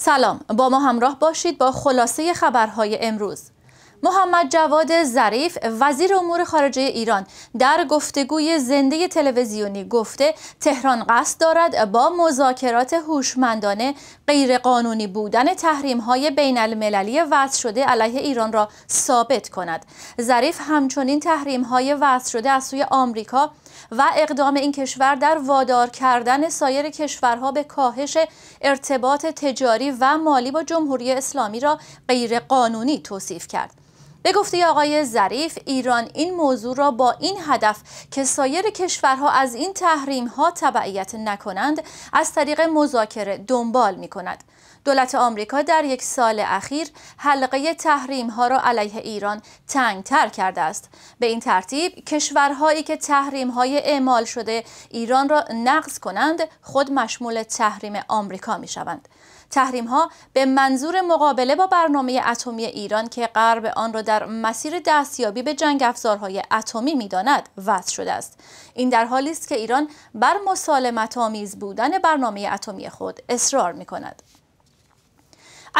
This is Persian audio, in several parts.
سلام با ما همراه باشید با خلاصه خبرهای امروز محمد جواد ظریف وزیر امور خارجه ایران در گفتگوی زنده تلویزیونی گفته تهران قصد دارد با مذاکرات هوشمندانه غیرقانونی بودن تحریم های بین المللی وضع شده علیه ایران را ثابت کند ظریف همچنین تحریم های وضع شده از سوی آمریکا و اقدام این کشور در وادار کردن سایر کشورها به کاهش ارتباط تجاری و مالی با جمهوری اسلامی را غیرقانونی توصیف کرد به گفته آقای ظریف ایران این موضوع را با این هدف که سایر کشورها از این تحریم ها تبعیت نکنند از طریق مذاکره دنبال می کند. دولت آمریکا در یک سال اخیر حلقه تحریم ها را علیه ایران تر کرده است به این ترتیب کشورهایی که تحریم های اعمال شده ایران را نقض کنند خود مشمول تحریم آمریکا می شوند تحریم ها به منظور مقابله با برنامه اتمی ایران که غرب آن را در مسیر دستیابی به جنگ افزارهای اتمی میداند وضع شده است این در حالی است که ایران بر مسالمت آمیز بودن برنامه اتمی خود اصرار می کند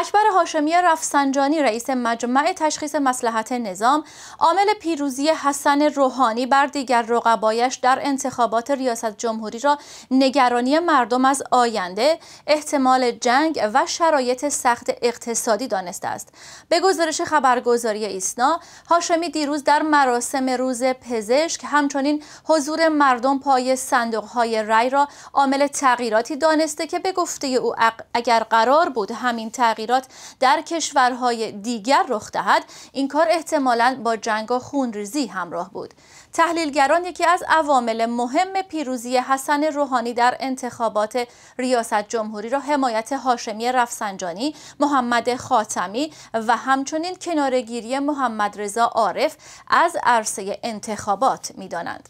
اکبر هاشمی رفسنجانی رئیس مجمع تشخیص مسلحت نظام عامل پیروزی حسن روحانی بر دیگر رقبایش در انتخابات ریاست جمهوری را نگرانی مردم از آینده احتمال جنگ و شرایط سخت اقتصادی دانسته است به گزارش خبرگزاری ایسنا هاشمی دیروز در مراسم روز پزشک همچنین حضور مردم پای صندوقهای رای را عامل تغییراتی دانسته که به گفته او اگر قرار بود همین تغییر در کشورهای دیگر رخ دهد این کار احتمالا با جنگ و خونریزی همراه بود تحلیلگران یکی از عوامل مهم پیروزی حسن روحانی در انتخابات ریاست جمهوری را حمایت هاشمی رفسنجانی، محمد خاتمی و همچنین کنارگیری محمد رضا عارف از عرصه انتخابات میدانند.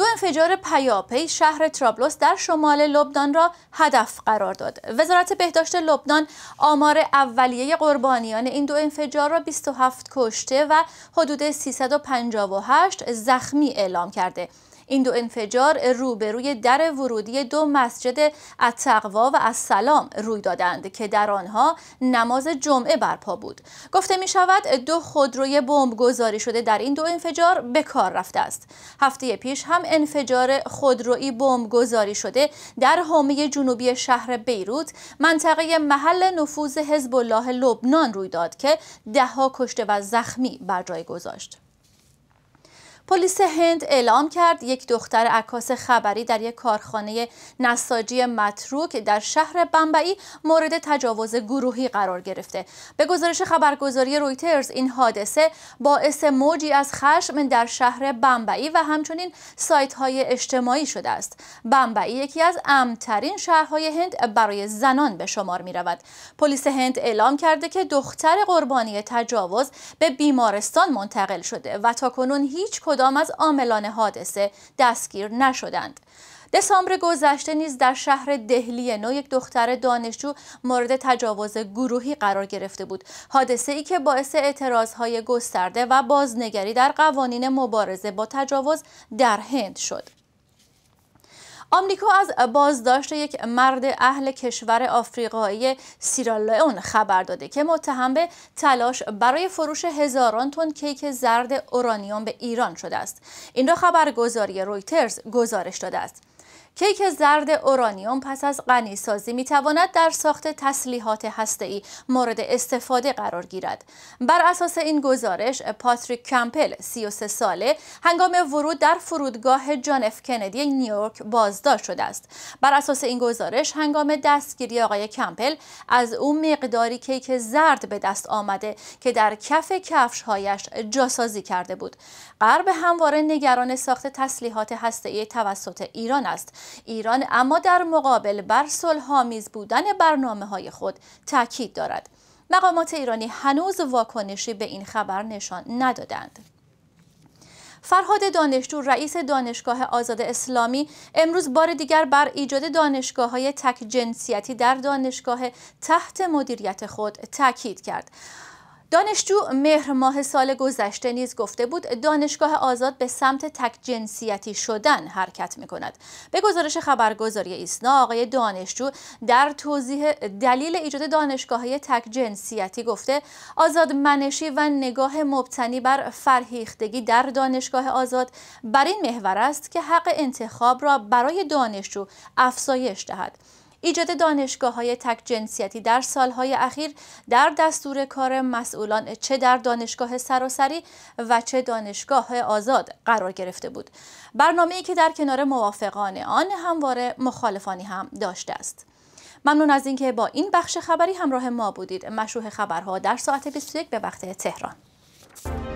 دو انفجار پیاپی شهر ترابلوس در شمال لبنان را هدف قرار داد. وزارت بهداشت لبنان آمار اولیه قربانیان این دو انفجار را 27 کشته و حدود 358 زخمی اعلام کرده. این دو انفجار روبروی در ورودی دو مسجد التقوا و السلام روی دادند که در آنها نماز جمعه برپا بود گفته می شود دو خودروی بمب گذاری شده در این دو انفجار به کار رفته است هفته پیش هم انفجار خودرویی بمب گذاری شده در حومه جنوبی شهر بیروت منطقه محل نفوذ حزب الله لبنان روی داد که دهها کشته و زخمی بر جای گذاشت پلیس هند اعلام کرد یک دختر عکاس خبری در یک کارخانه نساجی متروک در شهر بمبئی مورد تجاوز گروهی قرار گرفته به گزارش خبرگزاری رویترز این حادثه باعث موجی از خشم در شهر بمبئی و همچنین سایت های اجتماعی شده است بمبئی یکی از امترین شهرهای هند برای زنان به شمار می رود پلیس هند اعلام کرده که دختر قربانی تجاوز به بیمارستان منتقل شده و تاکنون هیچ کدام کدام از عاملان حادثه دستگیر نشدند دسامبر گذشته نیز در شهر دهلی نو یک دختر دانشجو مورد تجاوز گروهی قرار گرفته بود حادثه ای که باعث اعتراض گسترده و بازنگری در قوانین مبارزه با تجاوز در هند شد آمریکا از بازداشت یک مرد اهل کشور آفریقایی سیرالئون خبر داده که متهم به تلاش برای فروش هزاران تن کیک زرد اورانیوم به ایران شده است این را خبرگزاری رویترز گزارش داده است کیک زرد اورانیوم پس از غنی سازی می تواند در ساخت تسلیحات ای مورد استفاده قرار گیرد. بر اساس این گزارش پاتریک کمپل 33 ساله هنگام ورود در فرودگاه جان اف کندی نیویورک بازداشت شده است. بر اساس این گزارش هنگام دستگیری آقای کمپل از او مقداری کیک زرد به دست آمده که در کف هایش جاسازی کرده بود. غرب همواره نگران ساخت تسلیحات ای توسط ایران است. ایران اما در مقابل بر صلحآمیز بودن برنامه های خود تاکید دارد مقامات ایرانی هنوز واکنشی به این خبر نشان ندادند فرهاد دانشجو رئیس دانشگاه آزاد اسلامی امروز بار دیگر بر ایجاد دانشگاه های تک جنسیتی در دانشگاه تحت مدیریت خود تاکید کرد دانشجو مهر ماه سال گذشته نیز گفته بود دانشگاه آزاد به سمت تک جنسیتی شدن حرکت می کند. به گزارش خبرگزاری ایسنا آقای دانشجو در توضیح دلیل ایجاد دانشگاه تک جنسیتی گفته آزاد منشی و نگاه مبتنی بر فرهیختگی در دانشگاه آزاد بر این محور است که حق انتخاب را برای دانشجو افزایش دهد. ایجاد دانشگاه های تک جنسیتی در سالهای اخیر در دستور کار مسئولان چه در دانشگاه سراسری و چه دانشگاه آزاد قرار گرفته بود برنامه ای که در کنار موافقان آن همواره مخالفانی هم داشته است ممنون از اینکه با این بخش خبری همراه ما بودید مشروح خبرها در ساعت 21 به وقت تهران